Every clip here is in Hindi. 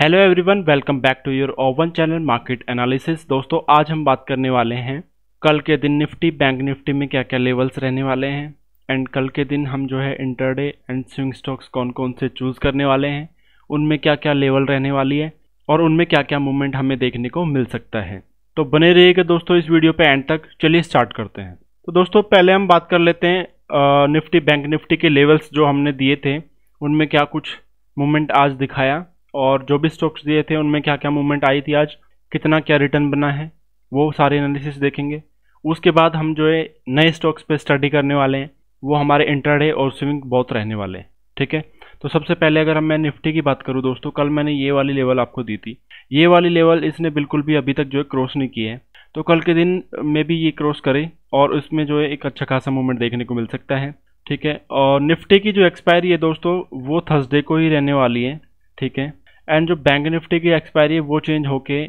Hello everyone welcome back to your own channel market analysis दोस्तों आज हम बात करने वाले हैं कल के दिन निफ्टी बैंक निफ्टी में क्या क्या लेवल्स रहने वाले हैं एंड कल के दिन हम जो है इंटरडे एंड स्विंग स्टॉक्स कौन कौन से चूज़ करने वाले हैं उनमें क्या क्या लेवल रहने वाली है और उनमें क्या क्या मूवमेंट हमें देखने को मिल सकता है तो बने रहिएगा दोस्तों इस वीडियो पर एंड तक चलिए स्टार्ट करते हैं तो दोस्तों पहले हम बात कर लेते हैं निफ्टी बैंक निफ्टी के लेवल्स जो हमने दिए थे उनमें क्या कुछ मूवमेंट आज दिखाया और जो भी स्टॉक्स दिए थे उनमें क्या क्या मूवमेंट आई थी आज कितना क्या रिटर्न बना है वो सारे एनालिसिस देखेंगे उसके बाद हम जो है नए स्टॉक्स पे स्टडी करने वाले हैं वो हमारे इंटरडे और स्विंग बहुत रहने वाले हैं ठीक है तो सबसे पहले अगर हम मैं निफ्टी की बात करूँ दोस्तों कल मैंने ये वाली लेवल आपको दी थी ये वाली लेवल इसने बिल्कुल भी अभी तक जो है क्रॉस नहीं की है तो कल के दिन में भी ये क्रॉस करे और उसमें जो है एक अच्छा खासा मूवमेंट देखने को मिल सकता है ठीक है और निफ्टी की जो एक्सपायरी है दोस्तों वो थर्सडे को ही रहने वाली है ठीक है एंड जो बैंक निफ्टी की एक्सपायरी है वो चेंज होके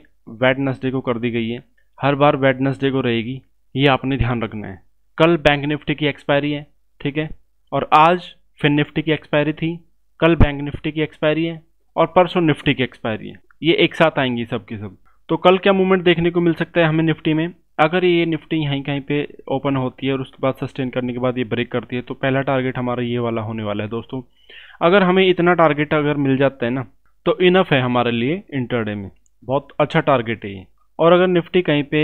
वेडनसडे को कर दी गई है हर बार वेडनसडे को रहेगी ये आपने ध्यान रखना है कल बैंक निफ्टी की एक्सपायरी है ठीक है और आज फिर निफ्टी की एक्सपायरी थी कल बैंक निफ्टी की एक्सपायरी है और परसों निफ्टी की एक्सपायरी है ये एक साथ आएंगी सब की सब तो कल क्या मूवमेंट देखने को मिल सकता है हमें निफ्टी में अगर ये निफ्टी यहीं कहीं पे ओपन होती है और उसके बाद सस्टेन करने के बाद ये ब्रेक करती है तो पहला टारगेट हमारा ये वाला होने वाला है दोस्तों अगर हमें इतना टारगेट अगर मिल जाता है ना तो इनफ है हमारे लिए इंटरडे में बहुत अच्छा टारगेट है ये और अगर निफ्टी कहीं पे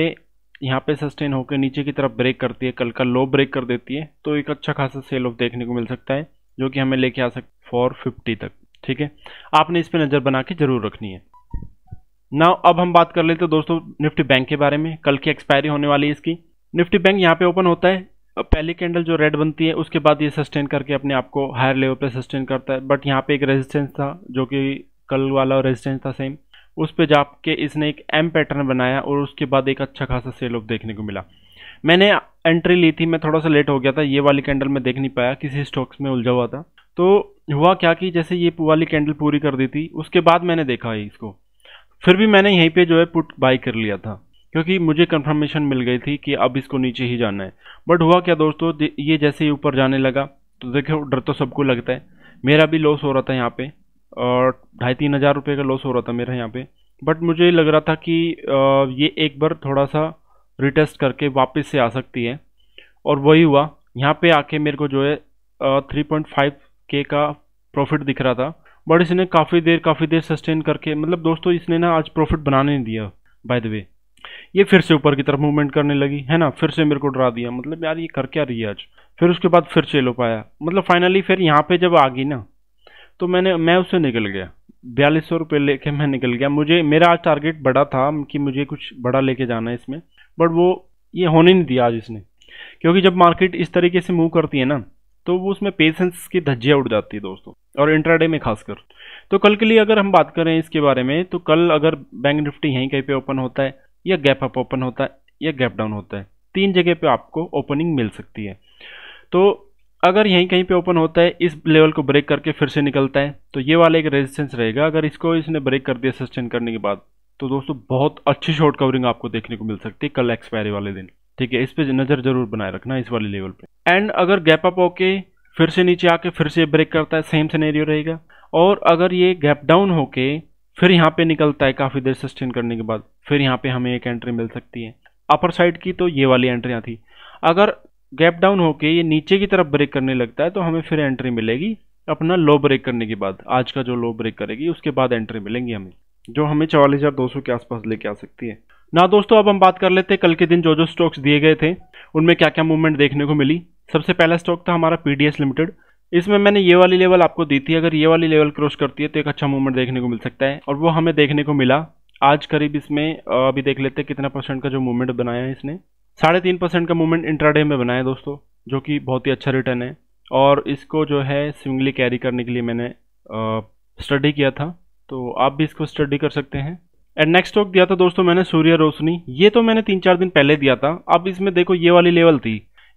यहाँ पे सस्टेन होकर नीचे की तरफ ब्रेक करती है कल का लो ब्रेक कर देती है तो एक अच्छा खासा सेल ऑफ देखने को मिल सकता है जो कि हमें लेके आ सकते फोर फिफ्टी तक ठीक है आपने इस पर नज़र बना के जरूर रखनी है ना अब हम बात कर लेते हैं दोस्तों निफ्टी बैंक के बारे में कल की एक्सपायरी होने वाली है इसकी निफ्टी बैंक यहाँ पे ओपन होता है पहली कैंडल जो रेड बनती है उसके बाद ये सस्टेन करके अपने आप को हायर लेवल पे सस्टेन करता है बट यहाँ पे एक रेजिस्टेंस था जो कि कल वाला रेजिस्टेंस था सेम उस पर जाके इसने एक एम पैटर्न बनाया और उसके बाद एक अच्छा खासा सेल ऑफ देखने को मिला मैंने एंट्री ली थी मैं थोड़ा सा लेट हो गया था ये वाली कैंडल मैं देख नहीं पाया किसी स्टॉक्स में उलझा हुआ था तो हुआ क्या कि जैसे ये वाली कैंडल पूरी कर दी थी उसके बाद मैंने देखा है इसको फिर भी मैंने यहीं पे जो है पुट बाई कर लिया था क्योंकि मुझे कंफर्मेशन मिल गई थी कि अब इसको नीचे ही जाना है बट हुआ क्या दोस्तों ये जैसे ही ऊपर जाने लगा तो देखो डर तो सबको लगता है मेरा भी लॉस हो रहा था यहाँ पे ढाई तीन हज़ार रुपये का लॉस हो रहा था मेरा यहाँ पे बट मुझे लग रहा था कि ये एक बार थोड़ा सा रिटेस्ट करके वापस से आ सकती है और वही हुआ यहाँ पे आके मेरे को जो है थ्री पॉइंट फाइव के का प्रॉफिट दिख रहा था बट इसने काफ़ी देर काफ़ी देर सस्टेन करके मतलब दोस्तों इसने ना आज प्रॉफिट बनाने नहीं दिया बाय द वे ये फिर से ऊपर की तरफ मूवमेंट करने लगी है ना फिर से मेरे को डरा दिया मतलब यार ये कर क्या रही है आज फिर उसके बाद फिर से लो पाया मतलब फाइनली फिर यहाँ पे जब आ गई ना तो मैंने मैं उससे निकल गया बयालीस सौ रुपये लेके मैं निकल गया मुझे मेरा आज टारगेट बड़ा था कि मुझे कुछ बड़ा लेके जाना है इसमें बट वो ये होने नहीं दिया आज इसने क्योंकि जब मार्केट इस तरीके से मूव करती है ना तो वो उसमें पेशेंस की धज्जियाँ उड़ जाती है दोस्तों और इंट्राडे में खासकर तो कल के लिए अगर हम बात करें इसके बारे में तो कल अगर बैंक निफ्टी यहीं कहीं पे ओपन होता है या गैप अप ओपन होता है या गैप डाउन होता है तीन जगह पे आपको ओपनिंग मिल सकती है तो अगर यहीं कहीं पे ओपन होता है इस लेवल को ब्रेक करके फिर से निकलता है तो ये वाला एक रेजिस्टेंस रहेगा अगर इसको इसने ब्रेक कर दिया सस्टेन करने के बाद तो दोस्तों बहुत अच्छी शॉर्ट कवरिंग आपको देखने को मिल सकती है कल एक्सपायरी वाले दिन ठीक है इस पर नज़र जरूर बनाए रखना इस वाले लेवल पे एंड अगर गैप अप होके फिर से नीचे आके फिर से ब्रेक करता है सेम सिनेरियो रहेगा और अगर ये गैप डाउन होके फिर यहाँ पे निकलता है काफ़ी देर सस्टेन करने के बाद फिर यहाँ पे हमें एक एंट्री मिल सकती है अपर साइड की तो ये वाली एंट्रियाँ थी अगर गैप डाउन होके ये नीचे की तरफ ब्रेक करने लगता है तो हमें फिर एंट्री मिलेगी अपना लो ब्रेक करने के बाद आज का जो लो ब्रेक करेगी उसके बाद एंट्री मिलेंगी हमें जो हमें चवालीस के आसपास लेके आ सकती है ना दोस्तों अब हम बात कर लेते हैं कल के दिन जो जो स्टॉक्स दिए गए थे उनमें क्या क्या मूवमेंट देखने को मिली सबसे पहला स्टॉक था हमारा पीडीएस लिमिटेड इसमें मैंने ये वाली लेवल आपको दी थी अगर ये वाली लेवल क्रॉस करती है तो एक अच्छा मूवमेंट देखने को मिल सकता है और वो हमें देखने को मिला आज करीब इसमें अभी देख लेते हैं कितना परसेंट का जो मूवमेंट बनाया है इसने साढ़े तीन परसेंट का मूवमेंट इंट्राडे में बनाया दोस्तों जो कि बहुत ही अच्छा रिटर्न है और इसको जो है स्विंगली कैरी करने के लिए मैंने स्टडी किया था तो आप भी इसको स्टडी कर सकते हैं एंड नेक्स्ट स्टॉक दिया था दोस्तों मैंने सूर्य रोशनी ये तो मैंने तीन चार दिन पहले दिया था अब इसमें देखो ये वाली लेवल थी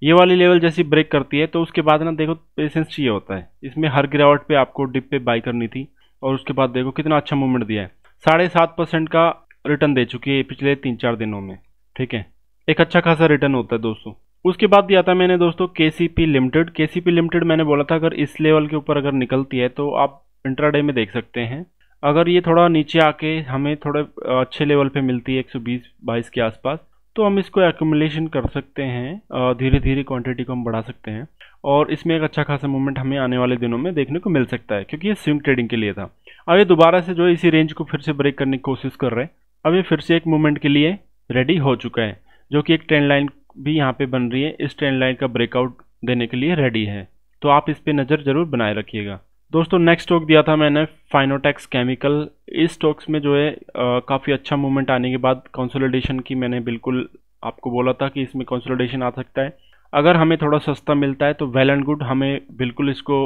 ये वाली लेवल जैसी ब्रेक करती है तो उसके बाद ना देखो पेशेंस चाहिए होता है इसमें हर गिरावट पे आपको डिप पे बाई करनी थी और उसके बाद देखो कितना अच्छा मूवमेंट दिया है साढ़े सात परसेंट का रिटर्न दे चुकी है पिछले तीन चार दिनों में ठीक है एक अच्छा खासा रिटर्न होता है दोस्तों उसके बाद दिया था मैंने दोस्तों के सी पी लिमिटेड के सी पी लिमिटेड मैंने बोला था अगर इस लेवल के ऊपर अगर निकलती है तो आप इंट्राडे में देख सकते हैं अगर ये थोड़ा नीचे आके हमें थोड़े अच्छे लेवल पे मिलती है 120 22 के आसपास तो हम इसको एकोमोलेशन कर सकते हैं धीरे धीरे क्वांटिटी को हम बढ़ा सकते हैं और इसमें एक अच्छा खासा मूवमेंट हमें आने वाले दिनों में देखने को मिल सकता है क्योंकि ये स्विंग ट्रेडिंग के लिए था अब ये दोबारा से जो इसी रेंज को फिर से ब्रेक करने की कोशिश कर रहे हैं अब ये फिर से एक मूवमेंट के लिए रेडी हो चुका है जो कि एक ट्रेंड लाइन भी यहाँ पे बन रही है इस ट्रेंड लाइन का ब्रेकआउट देने के लिए रेडी है तो आप इस पर नज़र ज़रूर बनाए रखिएगा दोस्तों नेक्स्ट स्टॉक दिया था मैंने फाइनोटेक्स केमिकल इस स्टॉक्स में जो है काफ़ी अच्छा मूवमेंट आने के बाद कंसोलिडेशन की मैंने बिल्कुल आपको बोला था कि इसमें कंसोलिडेशन आ सकता है अगर हमें थोड़ा सस्ता मिलता है तो वेल एंड गुड हमें बिल्कुल इसको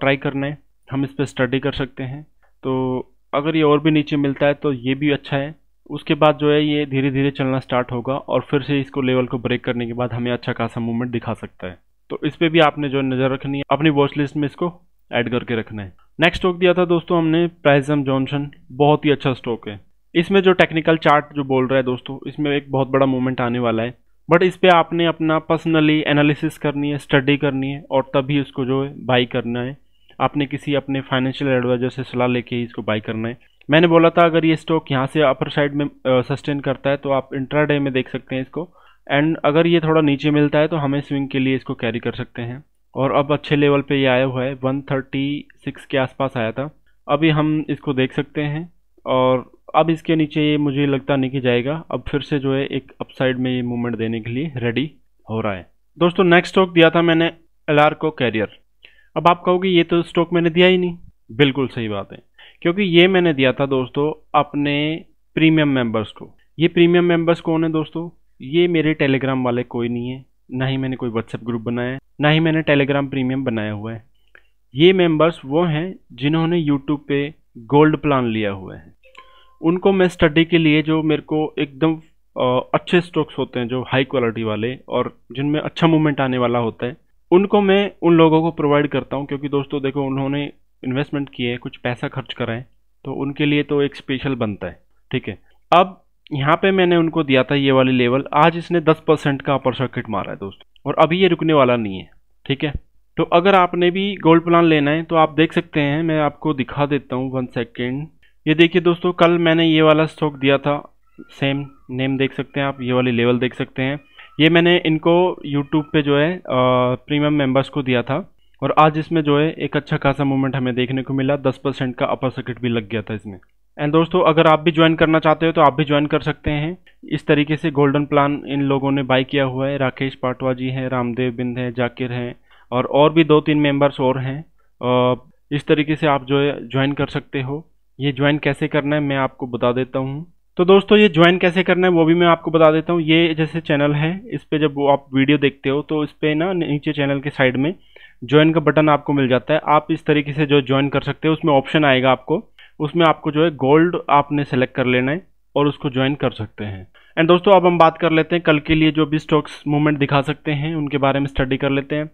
ट्राई करना है हम इस पर स्टडी कर सकते हैं तो अगर ये और भी नीचे मिलता है तो ये भी अच्छा है उसके बाद जो है ये धीरे धीरे चलना स्टार्ट होगा और फिर से इसको लेवल को ब्रेक करने के बाद हमें अच्छा खासा मूवमेंट दिखा सकता है तो इस पर भी आपने जो नज़र रखनी है अपनी वॉच लिस्ट में इसको ऐड करके रखना है नेक्स्ट स्टॉक दिया था दोस्तों हमने प्राइजम जॉनसन बहुत ही अच्छा स्टॉक है इसमें जो टेक्निकल चार्ट जो बोल रहा है दोस्तों इसमें एक बहुत बड़ा मूवमेंट आने वाला है बट इस पर आपने अपना पर्सनली एनालिसिस करनी है स्टडी करनी है और तभी इसको जो है बाई करना है आपने किसी अपने फाइनेंशियल एडवाइजर से सलाह लेके ही इसको बाई करना है मैंने बोला था अगर ये स्टॉक यहाँ से अपर साइड में सस्टेन करता है तो आप इंट्राडे में देख सकते हैं इसको एंड अगर ये थोड़ा नीचे मिलता है तो हमें स्विंग के लिए इसको कैरी कर सकते हैं और अब अच्छे लेवल पे ये आया हुआ है वन थर्टी सिक्स के आसपास आया था अभी हम इसको देख सकते हैं और अब इसके नीचे ये मुझे लगता नहीं कि जाएगा अब फिर से जो है एक अपसाइड में ये मूवमेंट देने के लिए रेडी हो रहा है दोस्तों नेक्स्ट स्टॉक दिया था मैंने एल को कैरियर अब आप कहोगे ये तो स्टॉक मैंने दिया ही नहीं बिल्कुल सही बात है क्योंकि ये मैंने दिया था दोस्तों अपने प्रीमियम मेंबर्स को ये प्रीमियम मेंबर्स कौन है दोस्तों ये मेरे टेलीग्राम वाले कोई नहीं है ना ही मैंने कोई व्हाट्सएप ग्रुप बनाया है ना ही मैंने टेलीग्राम प्रीमियम बनाया हुआ है ये मेंबर्स वो हैं जिन्होंने यूट्यूब पे गोल्ड प्लान लिया हुआ है उनको मैं स्टडी के लिए जो मेरे को एकदम अच्छे स्टॉक्स होते हैं जो हाई क्वालिटी वाले और जिनमें अच्छा मूवमेंट आने वाला होता है उनको मैं उन लोगों को प्रोवाइड करता हूँ क्योंकि दोस्तों देखो उन्होंने इन्वेस्टमेंट किए कुछ पैसा खर्च कराएं तो उनके लिए तो एक स्पेशल बनता है ठीक है अब यहाँ पे मैंने उनको दिया था ये वाली लेवल आज इसने 10 परसेंट का अपर सर्किट मारा है दोस्तों और अभी ये रुकने वाला नहीं है ठीक है तो अगर आपने भी गोल्ड प्लान लेना है तो आप देख सकते हैं मैं आपको दिखा देता हूँ वन सेकेंड ये देखिए दोस्तों कल मैंने ये वाला स्टॉक दिया था सेम नेम देख सकते हैं आप ये वाली लेवल देख सकते हैं ये मैंने इनको यूट्यूब पे जो है प्रीमियम मेंबर्स को दिया था और आज इसमें जो है एक अच्छा खासा मूवमेंट हमें देखने को मिला दस परसेंट का अपर सर्किट भी लग गया था इसमें एंड दोस्तों अगर आप भी ज्वाइन करना चाहते हो तो आप भी ज्वाइन कर सकते हैं इस तरीके से गोल्डन प्लान इन लोगों ने बाई किया हुआ है राकेश पाटवा जी हैं रामदेव बिंद हैं जाकिर हैं और और भी दो तीन मेंबर्स और हैं इस तरीके से आप जो है ज्वाइन कर सकते हो ये ज्वाइन कैसे करना है मैं आपको बता देता हूँ तो दोस्तों ये ज्वाइन कैसे करना है वो भी मैं आपको बता देता हूँ ये जैसे चैनल है इस पर जब आप वीडियो देखते हो तो इस पर ना नीचे चैनल के साइड में ज्वाइन का बटन आपको मिल जाता है आप इस तरीके से जो ज्वाइन कर सकते हैं उसमें ऑप्शन आएगा आपको उसमें आपको जो है गोल्ड आपने सेलेक्ट कर लेना है और उसको ज्वाइन कर सकते हैं एंड दोस्तों अब हम बात कर लेते हैं कल के लिए जो भी स्टॉक्स मूवमेंट दिखा सकते हैं उनके बारे में स्टडी कर लेते हैं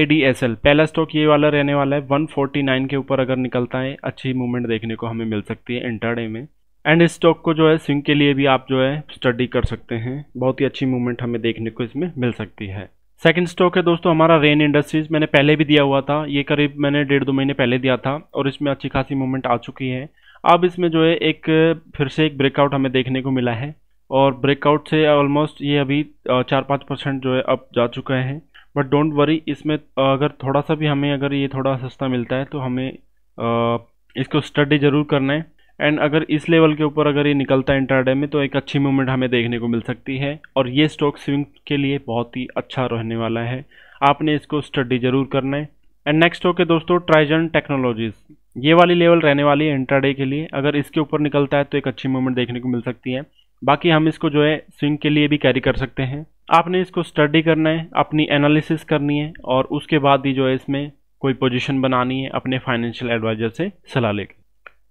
ए डी एस एल पहला स्टॉक ये वाला रहने वाला है 149 के ऊपर अगर निकलता है अच्छी मूवमेंट देखने को हमें मिल सकती है इंटरडे में एंड इस स्टॉक को जो है स्विंग के लिए भी आप जो है स्टडी कर सकते हैं बहुत ही अच्छी मूवमेंट हमें देखने को इसमें मिल सकती है सेकंड स्टॉक है दोस्तों हमारा रेन इंडस्ट्रीज मैंने पहले भी दिया हुआ था ये करीब मैंने डेढ़ दो महीने पहले दिया था और इसमें अच्छी खासी मूवमेंट आ चुकी है अब इसमें जो है एक फिर से एक ब्रेकआउट हमें देखने को मिला है और ब्रेकआउट से ऑलमोस्ट ये अभी चार पाँच परसेंट जो है अब जा चुका है बट डोंट वरी इसमें अगर थोड़ा सा भी हमें अगर ये थोड़ा सस्ता मिलता है तो हमें इसको स्टडी ज़रूर करना है एंड अगर इस लेवल के ऊपर अगर ये निकलता है इंटरडे में तो एक अच्छी मूवमेंट हमें देखने को मिल सकती है और ये स्टॉक स्विंग के लिए बहुत ही अच्छा रहने वाला है आपने इसको स्टडी ज़रूर करना है एंड नेक्स्ट स्टॉक है दोस्तों ट्राइजन टेक्नोलॉजीज़ ये वाली लेवल रहने वाली है इंटरडे के लिए अगर इसके ऊपर निकलता है तो एक अच्छी मूवमेंट देखने को मिल सकती है बाकी हम इसको जो है स्विंग के लिए भी कैरी कर सकते हैं आपने इसको स्टडी करना है अपनी एनालिसिस करनी है और उसके बाद ही जो है इसमें कोई पोजीशन बनानी है अपने फाइनेंशियल एडवाइजर से सलाह लेकर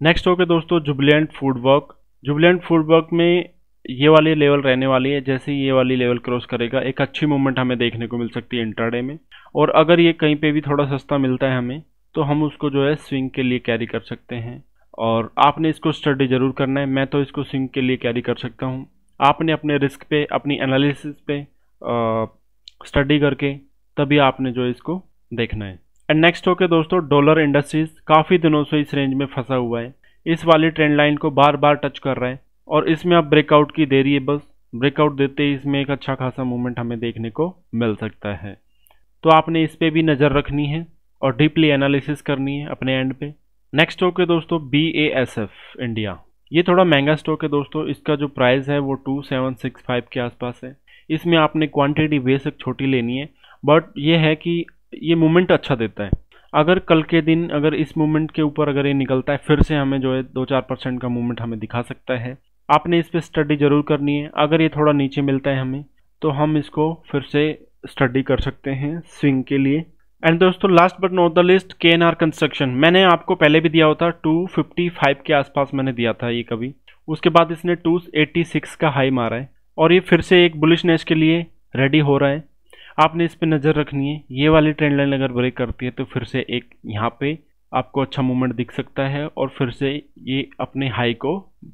नेक्स्ट हो गया दोस्तों Jubilant food work Jubilant food work में ये वाली लेवल रहने वाली है जैसे ही ये वाली लेवल क्रॉस करेगा एक अच्छी मूवमेंट हमें देखने को मिल सकती है इंटरडे में और अगर ये कहीं पे भी थोड़ा सस्ता मिलता है हमें तो हम उसको जो है स्विंग के लिए कैरी कर सकते हैं और आपने इसको स्टडी ज़रूर करना है मैं तो इसको स्विंग के लिए कैरी कर सकता हूँ आपने अपने रिस्क पे अपनी एनालिसिस पे स्टडी करके तभी आपने जो इसको देखना है एंड नेक्स्ट होके दोस्तों डॉलर इंडस्ट्रीज काफ़ी दिनों से इस रेंज में फंसा हुआ है इस वाली ट्रेंड लाइन को बार बार टच कर रहा है और इसमें आप ब्रेकआउट की दे रही है बस ब्रेकआउट देते ही इसमें एक अच्छा खासा मूवमेंट हमें देखने को मिल सकता है तो आपने इस पर भी नज़र रखनी है और डीपली एनालिसिस करनी है अपने एंड पे नेक्स्ट स्टॉक है दोस्तों B A S F India ये थोड़ा महंगा स्टॉक है दोस्तों इसका जो प्राइस है वो टू सेवन सिक्स फाइव के आसपास है इसमें आपने क्वांटिटी बेशक छोटी लेनी है बट ये है कि ये मूवमेंट अच्छा देता है अगर कल के दिन अगर इस मूवमेंट के ऊपर अगर ये निकलता है फिर से हमें जो है दो चार परसेंट का मूवमेंट हमें दिखा सकता है आपने इस पर स्टडी ज़रूर करनी है अगर ये थोड़ा नीचे मिलता है हमें तो हम इसको फिर से स्टडी कर सकते हैं स्विंग के लिए एंड दोस्तों last but not the list K N R construction मैंने आपको पहले भी दिया होता फाइव के आसपास मैंने दिया था ये कभी उसके बाद इसने सिक्स का हाई मारा है और ये फिर से एक बुलिशनेस के लिए रेडी हो रहा है आपने इस पर नज़र रखनी है ये वाली ट्रेंड लाइन अगर ब्रेक करती है तो फिर से एक यहाँ पे आपको अच्छा मूवमेंट दिख सकता है और फिर से ये अपने हाई को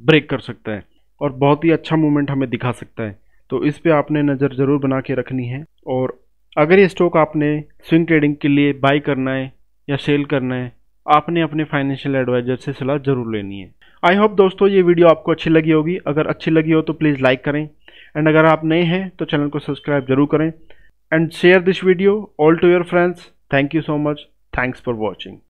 ब्रेक कर सकता है और बहुत ही अच्छा मूवमेंट हमें दिखा सकता है तो इस पर आपने नज़र ज़रूर बना के रखनी है और अगर ये स्टॉक आपने स्विंग ट्रेडिंग के लिए बाई करना है या सेल करना है आपने अपने फाइनेंशियल एडवाइजर से सलाह जरूर लेनी है आई होप दोस्तों ये वीडियो आपको अच्छी लगी होगी अगर अच्छी लगी हो तो प्लीज़ लाइक करें एंड अगर आप नए हैं तो चैनल को सब्सक्राइब जरूर करें and share this video all to your friends. Thank you so much. Thanks for watching.